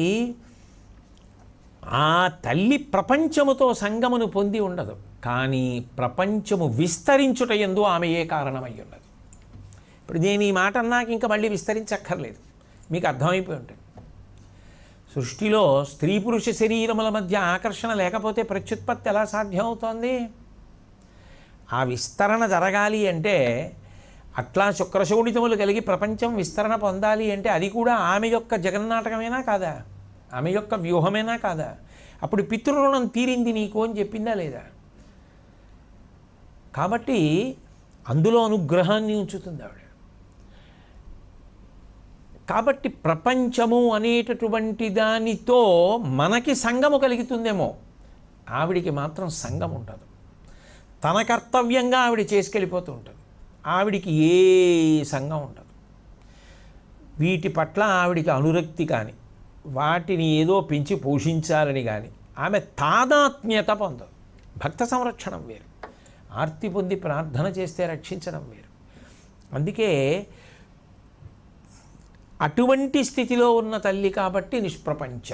Speaker 2: ఆ తల్లి ప్రపంచముతో సంగమును పొంది ఉండదు కానీ ప్రపంచము విస్తరించుట ఎందు ఆమె ఏ కారణమై ఉన్నది ఇప్పుడు నేను ఈ మాట అన్నాక ఇంకా మళ్ళీ విస్తరించక్కర్లేదు మీకు అర్థమైపోయి ఉంటుంది సృష్టిలో స్త్రీ పురుష శరీరముల మధ్య ఆకర్షణ లేకపోతే ప్రత్యుత్పత్తి ఎలా సాధ్యమవుతోంది ఆ విస్తరణ జరగాలి అంటే అట్లా శుక్రశోణితములు కలిగి ప్రపంచం విస్తరణ పొందాలి అంటే అది కూడా ఆమె యొక్క జగన్నాటకమేనా కాదా ఆమె యొక్క వ్యూహమేనా కాదా అప్పుడు పితృరుణం తీరింది నీకు అని చెప్పిందా లేదా కాబట్టి అందులో అనుగ్రహాన్ని ఉంచుతుంది ఆవిడ కాబట్టి ప్రపంచము అనేటటువంటి దానితో మనకి సంగము కలుగుతుందేమో ఆవిడికి మాత్రం సంగం ఉండదు తన కర్తవ్యంగా ఆవిడ చేసుకెళ్ళిపోతూ ఉంటుంది ఆవిడికి ఏ సంఘం ఉండదు వీటి పట్ల ఆవిడికి అనురక్తి కానీ వాటిని ఏదో పెంచి పోషించాలని కానీ ఆమె తాదాత్మ్యత పొందదు భక్త సంరక్షణం వేరు ఆర్తి పొంది ప్రార్థన చేస్తే రక్షించడం వేరు అందుకే అటువంటి స్థితిలో ఉన్న తల్లి కాబట్టి నిష్ప్రపంచ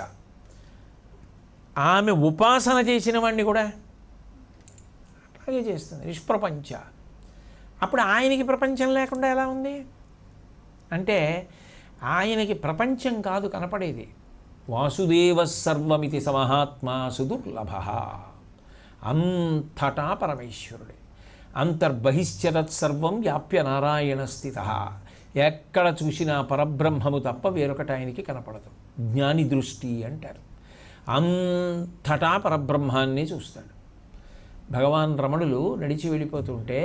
Speaker 2: ఆమె ఉపాసన చేసిన వాడిని కూడా అలాగే చేస్తుంది నిష్ప్రపంచ అప్పుడు ఆయనకి ప్రపంచం లేకుండా ఎలా ఉంది అంటే ఆయనకి ప్రపంచం కాదు కనపడేది వాసుదేవ సర్వమితి సమహాత్మా సుదుర్లభ అంతటా పరమేశ్వరుడే అంతర్బహిశ్చరత్ సర్వం వ్యాప్య నారాయణ స్థిత ఎక్కడ చూసినా పరబ్రహ్మము తప్ప వేరొకటి ఆయనకి కనపడదు జ్ఞాని దృష్టి అంటారు అంతటా పరబ్రహ్మాన్ని చూస్తాడు భగవాన్ రమణులు నడిచి వెళ్ళిపోతుంటే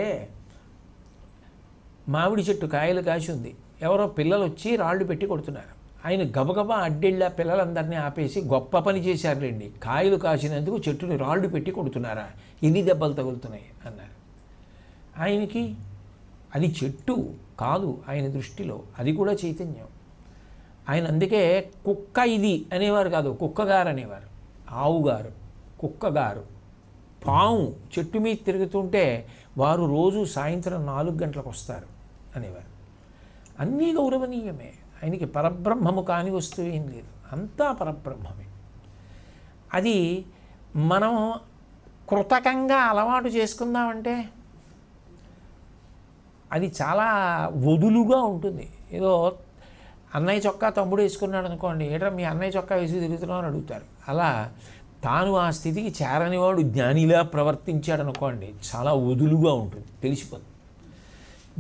Speaker 2: మామిడి చెట్టు కాయలు కాసి ఉంది ఎవరో పిల్లలు వచ్చి రాళ్ళు పెట్టి కొడుతున్నారు ఆయన గబగబా అడ్డెళ్ళ పిల్లలందరినీ ఆపేసి గొప్ప పని చేశారులేండి కాయలు కాసినందుకు చెట్టుని రాళ్ళు పెట్టి కొడుతున్నారా ఎన్ని దెబ్బలు తగులుతున్నాయి అన్నారు ఆయనకి అది చెట్టు కాదు ఆయన దృష్టిలో అది కూడా చైతన్యం ఆయన అందుకే కుక్క ఇది అనేవారు కాదు కుక్కగారు అనేవారు ఆవుగారు కుక్కగారు పాము చెట్టు మీద తిరుగుతుంటే వారు రోజు సాయంత్రం నాలుగు గంటలకు వస్తారు అనేవారు అన్నీ గౌరవనీయమే ఆయనకి పరబ్రహ్మము కాని వస్తువు ఏం లేదు అంతా పరబ్రహ్మమే అది మనం కృతకంగా అలవాటు చేసుకుందామంటే అది చాలా వదులుగా ఉంటుంది ఏదో అన్నయ్య చొక్కా తమ్ముడు వేసుకున్నాడు అనుకోండి ఏటరా మీ అన్నయ్య చొక్కా వేసి తిరుగుతున్నావు అని అడుగుతారు అలా తాను ఆ స్థితికి చేరనివాడు జ్ఞానిలా ప్రవర్తించాడు అనుకోండి చాలా వదులుగా ఉంటుంది తెలిసిపోతుంది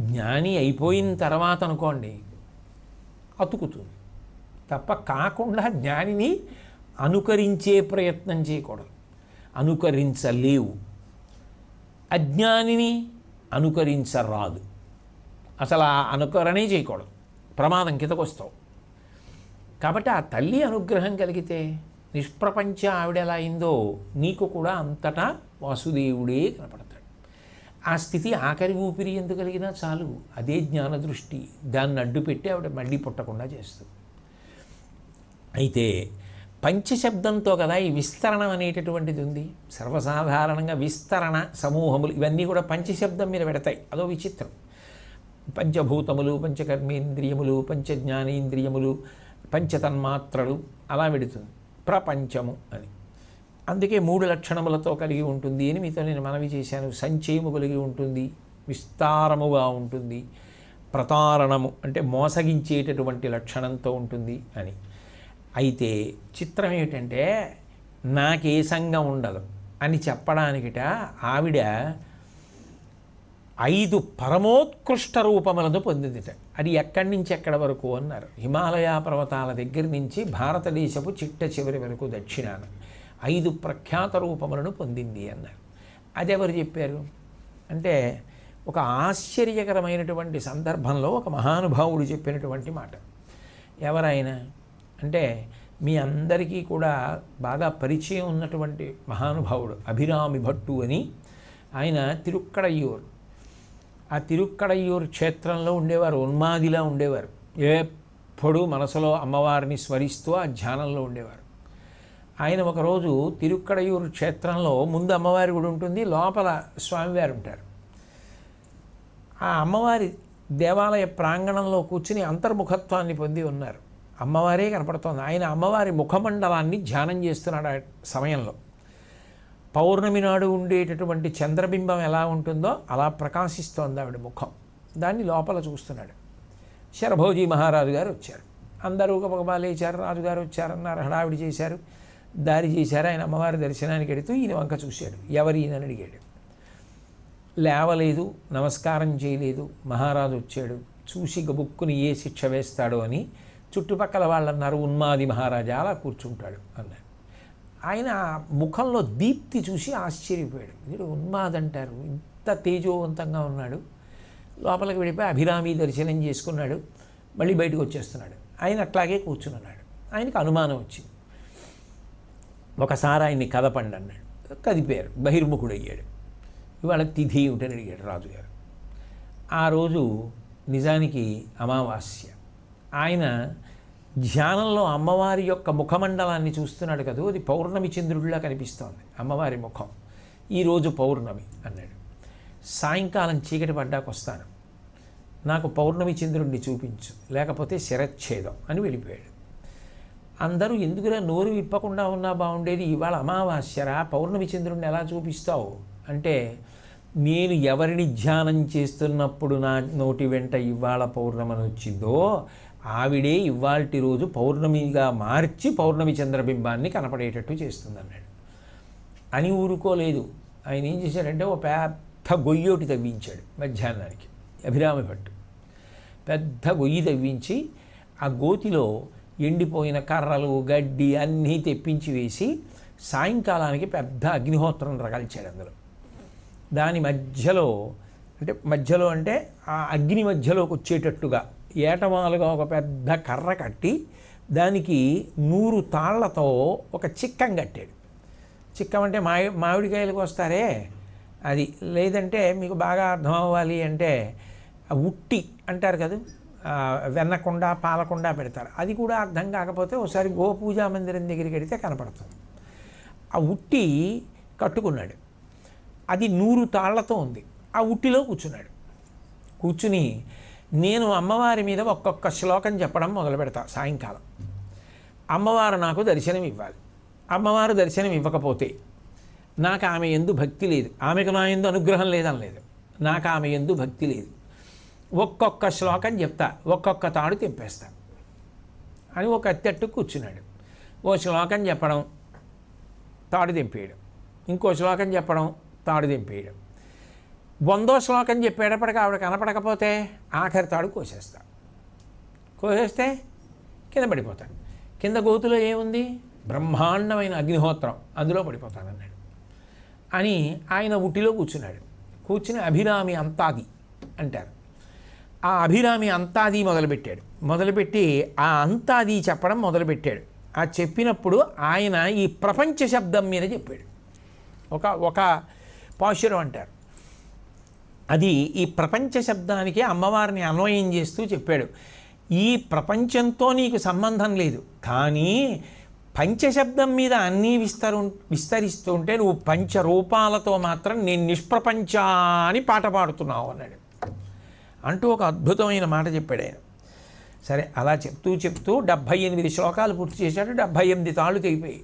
Speaker 2: జ్ఞాని అయిపోయిన తర్వాత అనుకోండి అతుకుతుంది తప్ప కాకుండా జ్ఞానిని అనుకరించే ప్రయత్నం చేయకూడదు అనుకరించలేవు అజ్ఞానిని అనుకరించరాదు అసలు ఆ అనుకరణే చేయకూడదు ప్రమాదం కిందకు వస్తావు కాబట్టి ఆ తల్లి అనుగ్రహం కలిగితే నిష్ప్రపంచ ఆవిడ ఎలా అయిందో నీకు కూడా అంతటా వాసుదేవుడే కనపడతాడు ఆ స్థితి ఆఖరి ఊపిరి ఎందుకు కలిగినా చాలు అదే జ్ఞాన దృష్టి దాన్ని అడ్డుపెట్టి ఆవిడ మళ్ళీ పుట్టకుండా చేస్తుంది అయితే పంచశబ్దంతో కదా ఈ విస్తరణ అనేటటువంటిది ఉంది సర్వసాధారణంగా విస్తరణ సమూహములు ఇవన్నీ కూడా పంచశబ్దం మీద పెడతాయి అదో విచిత్రం పంచభూతములు పంచకర్మేంద్రియములు పంచజ్ఞానేంద్రియములు పంచతన్మాత్రలు అలా విడుతుంది ప్రపంచము అని అందుకే మూడు లక్షణములతో కలిగి ఉంటుంది అని మీతో నేను మనవి చేశాను సంచయము కలిగి ఉంటుంది విస్తారముగా ఉంటుంది ప్రతారణము అంటే మోసగించేటటువంటి లక్షణంతో ఉంటుంది అని అయితే చిత్రం ఏమిటంటే నాకే సంఘం ఉండదు అని చెప్పడానికిట ఆవిడ ఐదు పరమోత్కృష్ట రూపములను పొందిందిట అది ఎక్కడి నుంచి ఎక్కడ వరకు అన్నారు హిమాలయ పర్వతాల దగ్గర నుంచి భారతదేశపు చిట్ట చివరి వరకు దక్షిణాన ఐదు ప్రఖ్యాత రూపములను పొందింది అన్నారు అది ఎవరు చెప్పారు అంటే ఒక ఆశ్చర్యకరమైనటువంటి సందర్భంలో ఒక మహానుభావుడు చెప్పినటువంటి మాట ఎవరైనా అంటే మీ అందరికీ కూడా బాగా పరిచయం ఉన్నటువంటి మహానుభావుడు అభిరామి భట్టు అని ఆయన తిరుక్కడయ్యూరు ఆ తిరుక్కడయ్యూరు క్షేత్రంలో ఉండేవారు ఉన్మాదిలా ఉండేవారు ఎప్పుడు మనసులో అమ్మవారిని స్మరిస్తూ ఆ ధ్యానంలో ఉండేవారు ఆయన ఒకరోజు తిరుక్కడయూరు క్షేత్రంలో ముందు అమ్మవారి గుడి ఉంటుంది లోపల స్వామివారు ఉంటారు ఆ అమ్మవారి దేవాలయ ప్రాంగణంలో కూర్చుని అంతర్ముఖత్వాన్ని పొంది ఉన్నారు అమ్మవారే కనపడుతోంది ఆయన అమ్మవారి ముఖమండలాన్ని ధ్యానం చేస్తున్నాడు ఆ సమయంలో పౌర్ణమి నాడు ఉండేటటువంటి చంద్రబింబం ఎలా ఉంటుందో అలా ప్రకాశిస్తోంది ఆవిడ ముఖం దాన్ని లోపల చూస్తున్నాడు శరభోజీ మహారాజు గారు వచ్చారు అందరూ గబగబా లేచారు రాజుగారు వచ్చారన్నారు హడావిడి చేశారు దారి చేశారు ఆయన అమ్మవారి దర్శనానికి వెడుతూ ఈయన వంక చూశాడు ఎవరు ఈయనని అడిగాడు లేవలేదు నమస్కారం చేయలేదు మహారాజు వచ్చాడు చూసి గబుక్కుని ఏ శిక్ష వేస్తాడో అని చుట్టుపక్కల వాళ్ళు అన్నారు ఉన్మాది మహారాజా అలా కూర్చుంటాడు అన్నారు ఆయన ముఖంలో దీప్తి చూసి ఆశ్చర్యపోయాడు వీడు ఉన్మాదంటారు ఇంత తేజోవంతంగా ఉన్నాడు లోపలికి వెళ్ళిపోయి అభిరామి దర్శనం చేసుకున్నాడు మళ్ళీ బయటకు వచ్చేస్తున్నాడు ఆయన అట్లాగే కూర్చుని ఉన్నాడు ఆయనకు అనుమానం వచ్చింది ఒకసారి ఆయన్ని కదపండి అన్నాడు కదిపారు బహిర్ముఖుడు అయ్యాడు ఇవాళ తిథి ఏమిటని అడిగాడు రాజుగారు ఆ రోజు నిజానికి అమావాస్య ఆయన ధ్యానంలో అమ్మవారి యొక్క ముఖమండలాన్ని చూస్తున్నాడు కదా అది పౌర్ణమి చంద్రుడిలా కనిపిస్తోంది అమ్మవారి ముఖం ఈరోజు పౌర్ణమి అన్నాడు సాయంకాలం చీకటి పడ్డాక వస్తాను నాకు పౌర్ణమి చంద్రుడిని చూపించు లేకపోతే శిరచ్ఛేదం అని వెళ్ళిపోయాడు అందరూ ఎందుకురా నోరు విప్పకుండా ఉన్నా బాగుండేది ఇవాళ అమావాస్యరా పౌర్ణమి చంద్రుడిని ఎలా చూపిస్తావు అంటే నేను ఎవరిని ధ్యానం చేస్తున్నప్పుడు నా నోటి వెంట ఇవాళ పౌర్ణమని వచ్చిందో ఆవిడే ఇవాల్టి రోజు పౌర్ణమిగా మార్చి పౌర్ణమి చంద్రబింబాన్ని కనపడేటట్టు చేస్తుంది అన్నాడు అని ఊరుకోలేదు ఆయన ఏం చేశాడంటే ఒక పెద్ద గొయ్యోటి తవ్వించాడు మధ్యాహ్నానికి అభిరామ భట్టు పెద్ద గొయ్యి తవ్వించి ఆ గోతిలో ఎండిపోయిన కర్రలు గడ్డి అన్నీ తెప్పించి వేసి సాయంకాలానికి పెద్ద అగ్నిహోత్రం రగల్చాడు అందులో దాని మధ్యలో అంటే మధ్యలో అంటే ఆ అగ్ని మధ్యలోకి వచ్చేటట్టుగా ఏటమాలుగా ఒక పెద్ద కర్ర కట్టి దానికి నూరు తాళ్లతో ఒక చిక్కం కట్టాడు చిక్కం అంటే మా మామిడికాయలకు వస్తారే అది లేదంటే మీకు బాగా అర్థం అవ్వాలి అంటే ఉట్టి అంటారు కదా వెన్నకుండా పాలకుండా పెడతారు అది కూడా అర్థం కాకపోతే ఒకసారి గోపూజా మందిరం దగ్గరికి వెడితే కనపడుతుంది ఆ ఉట్టి కట్టుకున్నాడు అది నూరు తాళ్లతో ఉంది ఆ ఉట్టిలో కూర్చున్నాడు కూర్చుని నేను అమ్మవారి మీద ఒక్కొక్క శ్లోకం చెప్పడం మొదలు పెడతా సాయంకాలం అమ్మవారు నాకు దర్శనం ఇవ్వాలి అమ్మవారు దర్శనం ఇవ్వకపోతే నాకు ఆమె ఎందు భక్తి లేదు ఆమెకు నా ఎందు అనుగ్రహం లేదని లేదు నాకు ఆమె ఎందు భక్తి లేదు ఒక్కొక్క శ్లోకం చెప్తా ఒక్కొక్క తాడు తెంపేస్తా అని ఒక అత్తట్టు కూర్చున్నాడు ఓ శ్లోకం చెప్పడం తాడు తెంపేయడం ఇంకో శ్లోకం చెప్పడం తాడు తెంపేయడం వందో శ్లోకం చెప్పేటప్పటికి ఆవిడ కనపడకపోతే ఆఖరి తాడు కోసేస్తాడు కోసేస్తే కింద పడిపోతాడు కింద గోతులో ఏముంది బ్రహ్మాండమైన అగ్నిహోత్రం అందులో పడిపోతానన్నాడు అని ఆయన ఉట్టిలో కూర్చున్నాడు కూర్చుని అభిరామి అంతాది అంటారు ఆ అభిరామి అంతాది మొదలుపెట్టాడు మొదలుపెట్టి ఆ అంతాది చెప్పడం మొదలుపెట్టాడు ఆ చెప్పినప్పుడు ఆయన ఈ ప్రపంచ శబ్దం మీద చెప్పాడు ఒక ఒక పాశురం అంటారు అది ఈ ప్రపంచ శబ్దానికి అమ్మవారిని అన్వయం చేస్తూ చెప్పాడు ఈ ప్రపంచంతో నీకు సంబంధం లేదు కానీ పంచశబ్దం మీద అన్నీ విస్తరు విస్తరిస్తూ ఉంటే నువ్వు పంచరూపాలతో మాత్రం నేను నిష్ప్రపంచ అని పాట పాడుతున్నావు అన్నాడు అంటూ ఒక అద్భుతమైన మాట చెప్పాడు ఆయన సరే అలా చెప్తూ చెప్తూ డెబ్భై ఎనిమిది శ్లోకాలు పూర్తి చేశాడు డెబ్భై ఎనిమిది తాళ్ళు తెగిపోయి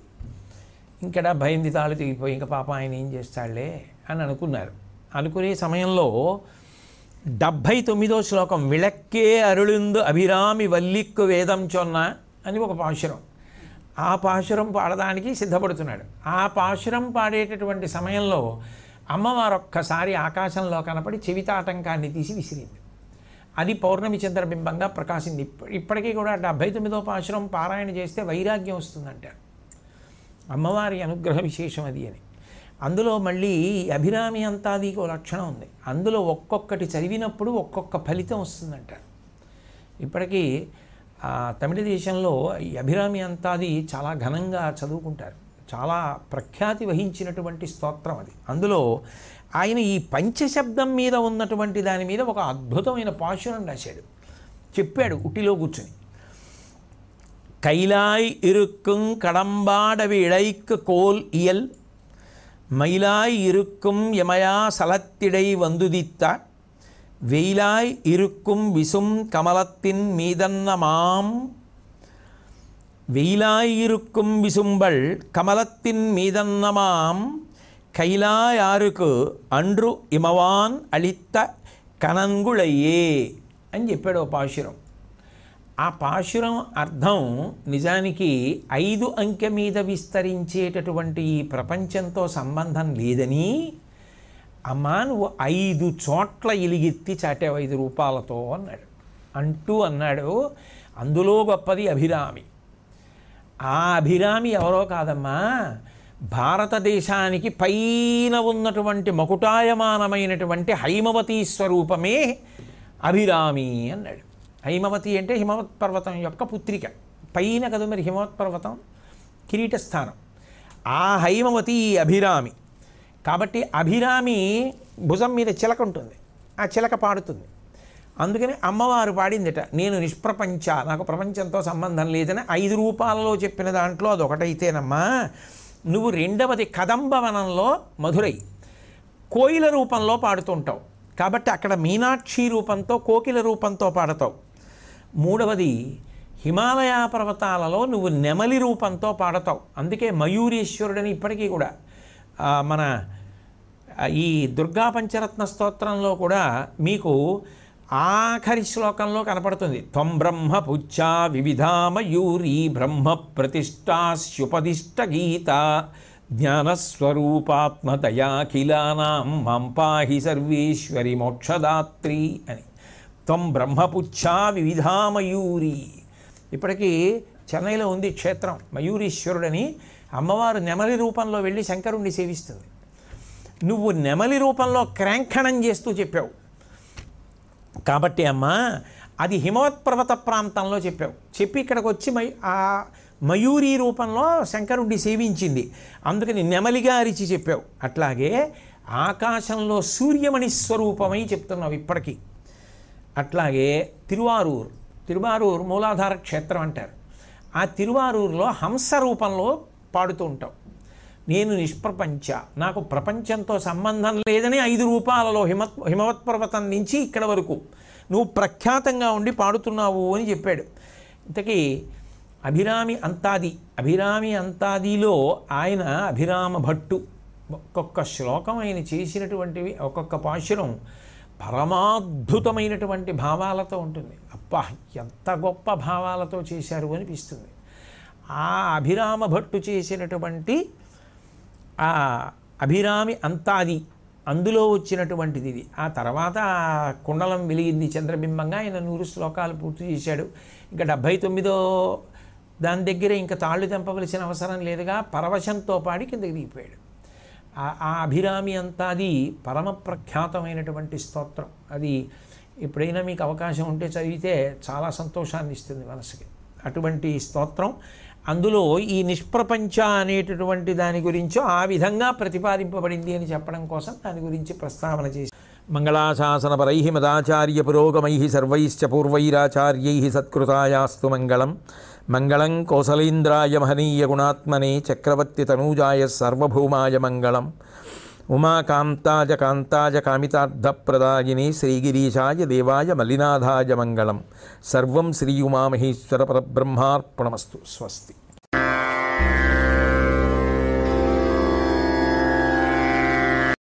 Speaker 2: ఇంకా డెబ్భై ఎనిమిది తాళ్ళు తెగిపోయి ఇంకా పాప ఆయన ఏం చేస్తాడులే అని అనుకున్నారు అనుకునే సమయంలో డెబ్భై తొమ్మిదో శ్లోకం విళక్కే అరుళిందు అభిరామి వల్లిక్కు వేదం చొన్న అని ఒక పాశురం ఆ పాశురం పాడడానికి సిద్ధపడుతున్నాడు ఆ పాశురం పాడేటటువంటి సమయంలో అమ్మవారు ఒక్కసారి ఆకాశంలో కనపడి చెవితాటంకాన్ని తీసి విసిరింది అది పౌర్ణమి చంద్రబింబంగా ప్రకాశింది ఇప్పటికీ కూడా డెబ్భై తొమ్మిదో పాశురం పారాయణ చేస్తే వైరాగ్యం వస్తుందంటారు అమ్మవారి అనుగ్రహ విశేషం అది అని అందులో మళ్ళీ అభిరామి అంతాది ఒక లక్షణం ఉంది అందులో ఒక్కొక్కటి చదివినప్పుడు ఒక్కొక్క ఫలితం వస్తుందంటారు ఇప్పటికీ తమిళ దేశంలో ఈ అభిరామి అంతాది చాలా ఘనంగా చదువుకుంటారు చాలా ప్రఖ్యాతి వహించినటువంటి స్తోత్రం అది అందులో ఆయన ఈ పంచశబ్దం మీద ఉన్నటువంటి దాని మీద ఒక అద్భుతమైన పాశురం రాశాడు చెప్పాడు ఉట్టిలో కూర్చుని కైలాయ్ ఇరుక్కుం கடம்பாடவி இழைக்கு కోల్ ఇయల్ மயிலாய் இருக்கும் எமயா சலத்திடை வந்துதித்தாய் வெயிலாய் இருக்கும் விசும் கமலத்தின் மீதன்னமாம் வெயிலாயிருக்கும் விசும்பல் கமலத்தின் மீதன்னமாம் கைலாயாருக்கு அன்று இமவான் அளித்த కనంగుళయ్యే அஞ்சு చెప్పాడు ఒక ఆ పాశురం అర్థం నిజానికి ఐదు అంకె మీద విస్తరించేటటువంటి ఈ ప్రపంచంతో సంబంధం లేదని అమ్మా నువ్వు ఐదు చోట్ల ఇలిగెత్తి చాటావు ఐదు రూపాలతో అన్నాడు అంటూ అన్నాడు అందులో గొప్పది అభిరామి ఆ అభిరామి ఎవరో కాదమ్మా భారతదేశానికి పైన ఉన్నటువంటి మకుటాయమానమైనటువంటి హైమవతీ స్వరూపమే అభిరామి అన్నాడు హైమవతి అంటే హిమవత్ పర్వతం యొక్క పుత్రిక పైన కదా మరి హిమవత్ పర్వతం కిరీట స్థానం ఆ హైమవతి అభిరామి కాబట్టి అభిరామి భుజం మీద చిలక ఉంటుంది ఆ చిలక పాడుతుంది అందుకని అమ్మవారు పాడిందిట నేను నిష్ప్రపంచ నాకు ప్రపంచంతో సంబంధం లేదని ఐదు రూపాలలో చెప్పిన దాంట్లో అది ఒకటైతేనమ్మా నువ్వు రెండవది కదంబవనంలో మధురై కోయిల రూపంలో పాడుతుంటావు కాబట్టి అక్కడ మీనాక్షి రూపంతో కోకిల రూపంతో పాడతావు మూడవది హిమాలయ పర్వతాలలో నువ్వు నెమలి రూపంతో పాడతావు అందుకే మయూరీశ్వరుడని ఇప్పటికీ కూడా మన ఈ దుర్గా పంచరత్న స్తోత్రంలో కూడా మీకు ఆఖరి శ్లోకంలో కనపడుతుంది త్వం బ్రహ్మ పుచ్చా వివిధా మయూరీ బ్రహ్మ ప్రతిష్టాస్యుపదిష్ట గీత జ్ఞానస్వరూపాత్మదయాఖిలానాం మాం పాహి సర్వేశ్వరి మోక్షదాత్రి అని త్వం బ్రహ్మపుచ్చా వివిధా మయూరి ఇప్పటికీ చెన్నైలో ఉంది క్షేత్రం మయూరీశ్వరుడని అమ్మవారు నెమలి రూపంలో వెళ్ళి శంకరుణ్ణి సేవిస్తుంది నువ్వు నెమలి రూపంలో క్రాంఖణం చేస్తూ చెప్పావు కాబట్టి అమ్మా అది హిమవత్ పర్వత ప్రాంతంలో చెప్పావు చెప్పి ఇక్కడికి వచ్చి మై ఆ మయూరి రూపంలో శంకరుణ్ణి సేవించింది అందుకని నెమలిగా అరిచి చెప్పావు అట్లాగే ఆకాశంలో సూర్యమణి స్వరూపమై చెప్తున్నావు ఇప్పటికీ అట్లాగే తిరువారూర్ తిరువారూర్ మూలాధార క్షేత్రం అంటారు ఆ తిరువారూరులో హంస రూపంలో పాడుతూ ఉంటాం నేను నిష్ప్రపంచ నాకు ప్రపంచంతో సంబంధం లేదని ఐదు రూపాలలో హిమ హిమవత్ పర్వతం నుంచి ఇక్కడ వరకు నువ్వు ప్రఖ్యాతంగా ఉండి పాడుతున్నావు అని చెప్పాడు ఇంతకీ అభిరామి అంతాది అభిరామి అంతాదిలో ఆయన అభిరామ భట్టు ఒక్కొక్క శ్లోకం ఆయన చేసినటువంటివి ఒక్కొక్క పాశురం పరమాద్భుతమైనటువంటి భావాలతో ఉంటుంది అప్ప ఎంత గొప్ప భావాలతో చేశారు అనిపిస్తుంది ఆ అభిరామ భట్టు చేసినటువంటి ఆ అభిరామి అంతాది అందులో వచ్చినటువంటిది ఇది ఆ తర్వాత కుండలం వెలిగింది చంద్రబింబంగా ఆయన నూరు శ్లోకాలు పూర్తి చేశాడు ఇంకా డెబ్భై తొమ్మిదో దాని దగ్గర ఇంకా తాళ్ళు తెంపవలసిన అవసరం లేదుగా పరవశంతో పాడి కిందకి దిగిపోయాడు ఆ అభిరామి అంతా అది పరమ ప్రఖ్యాతమైనటువంటి స్తోత్రం అది ఎప్పుడైనా మీకు అవకాశం ఉంటే చదివితే చాలా సంతోషాన్ని ఇస్తుంది మనసుకి అటువంటి స్తోత్రం అందులో ఈ నిష్ప్రపంచ అనేటటువంటి దాని గురించి ఆ విధంగా ప్రతిపాదింపబడింది అని చెప్పడం కోసం దాని గురించి ప్రస్తావన చేసి మంగళాశాసన
Speaker 1: పరై మదాచార్య పురోగమై సర్వైశ్చ పూర్వైరాచార్యై సత్కృతాయాస్తు మంగళం மங்களம் கோசலீந்திராய மகனீய குணாத்மனே சக்கரவர்த்தி தனூஜாய சர்வபூமாய மங்களம் உமா காந்தாஜ காந்தாஜ காமிதார்த்த பிரதாயினி ஸ்ரீகிரீஷாய தேவாய மல்லிநாதாய மங்களம் சர்வம் ஸ்ரீ உமா மகேஸ்வர பரபிரம்மார்ப்பணமஸ்து ஸ்வஸ்தி